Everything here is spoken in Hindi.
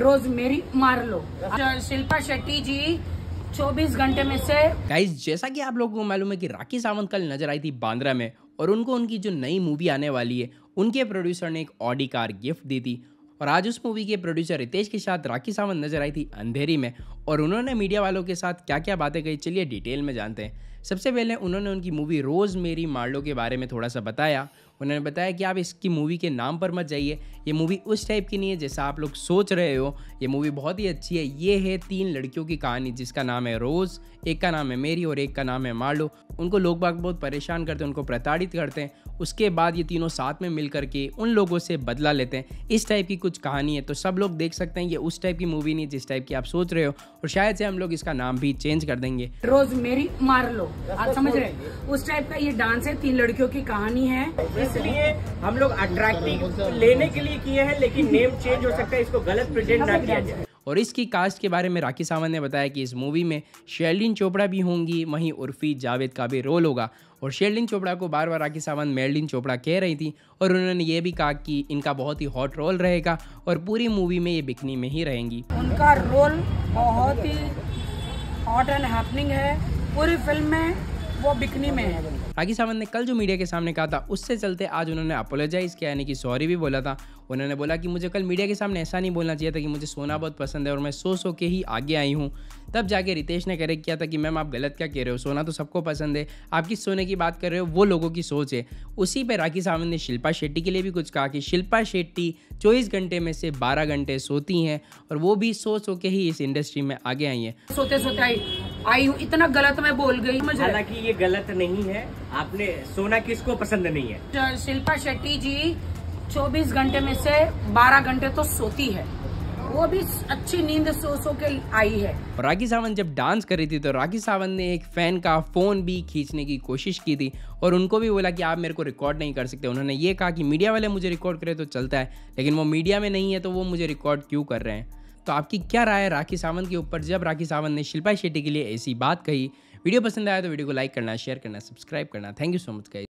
रोज मेरी मार लो शिल्पा शेट्टी जी 24 घंटे में से गाइस जैसा कि आप लोगों को मालूम है कि राखी सावंत कल नजर आई थी बांद्रा में और उनको उनकी जो नई मूवी आने वाली है उनके प्रोड्यूसर ने एक ऑडी कार गिफ्ट दी थी और आज उस मूवी के प्रोड्यूसर रितेश के साथ राखी सावंत नजर आई थी अंधेरी में और उन्होंने मीडिया वालों के साथ क्या क्या बातें कही चलिए डिटेल में जानते हैं सबसे पहले उन्होंने उनकी मूवी रोज़ मेरी मार्लो के बारे में थोड़ा सा बताया उन्होंने बताया कि आप इसकी मूवी के नाम पर मत जाइए ये मूवी उस टाइप की नहीं है जैसा आप लोग सोच रहे हो ये मूवी बहुत ही अच्छी है ये है तीन लड़कियों की कहानी जिसका नाम है रोज़ एक का नाम है मेरी और एक का नाम है मार्लो उनको लोग बाग बहुत परेशान करते हैं उनको प्रताड़ित करते हैं उसके बाद ये तीनों साथ में मिल करके उन लोगों से बदला लेते हैं इस टाइप की कुछ कहानी है तो सब लोग देख सकते हैं ये उस टाइप की मूवी नहीं जिस टाइप की आप सोच रहे हो और शायद से हम लोग इसका नाम भी चेंज कर देंगे रोज मेरी मार लो आप समझ रहे उस टाइप का ये डांस है तीन लड़कियों की कहानी है इसलिए हम लोग अट्रैक्टिव लेने के लिए किए हैं लेकिन नेम चेंज हो सकता है इसको गलत प्रेजेंट ना किया जाए और इसकी कास्ट के बारे में राखी सावंत ने बताया कि इस मूवी में शेल्डिन चोपड़ा भी होंगी वहीं उर्फी जावेद का भी रोल होगा और शेरलिन चोपड़ा को बार बार राखी सावंत मेरलिन चोपड़ा कह रही थी और उन्होंने ये भी कहा कि इनका बहुत ही हॉट रोल रहेगा और पूरी मूवी में ये बिकनी में ही रहेंगी उनका रोल बहुत ही हॉट एंड हैपनिंग है पूरी फिल्म में वो बिकनी में है राखी सावंत ने कल जो मीडिया के सामने कहा था उससे चलते आज उन्होंने अपोलोजाइज किया यानी कि सॉरी भी बोला था उन्होंने बोला कि मुझे कल मीडिया के सामने ऐसा नहीं बोलना चाहिए था कि मुझे सोना बहुत पसंद है और मैं सो सो के ही आगे आई हूँ तब जाके रितेश ने करेक्ट किया था कि मैम आप गलत क्या कह रहे हो सोना तो सबको पसंद है आप किस सोने की बात कर रहे हो वो लोगों की सोच है उसी पर राखी सावंत ने शिल्पा शेट्टी के लिए भी कुछ कहा कि शिल्पा शेट्टी चौबीस घंटे में से बारह घंटे सोती हैं और वो भी सो सो के ही इस इंडस्ट्री में आगे आई हैं सोते सोते आई आई हूँ इतना गलत मैं बोल गई मुझे हालांकि ये गलत नहीं है आपने सोना किसको पसंद नहीं है शिल्पा शेट्टी जी 24 घंटे में से 12 घंटे तो सोती है वो भी अच्छी नींद सो सो के आई है राखी सावंत जब डांस कर रही थी तो राखी सावंत ने एक फैन का फोन भी खींचने की कोशिश की थी और उनको भी बोला कि आप मेरे को रिकॉर्ड नहीं कर सकते उन्होंने ये कहा कि मीडिया वाले मुझे रिकॉर्ड करे तो चलता है लेकिन वो मीडिया में नहीं है तो वो मुझे रिकॉर्ड क्यों कर रहे हैं तो आपकी क्या राय है राखी सावंत के ऊपर जब राखी सावंत ने शिल्पा शेट्टी के लिए ऐसी बात कही वीडियो पसंद आया तो वीडियो को लाइक करना शेयर करना सब्सक्राइब करना thank you so much guys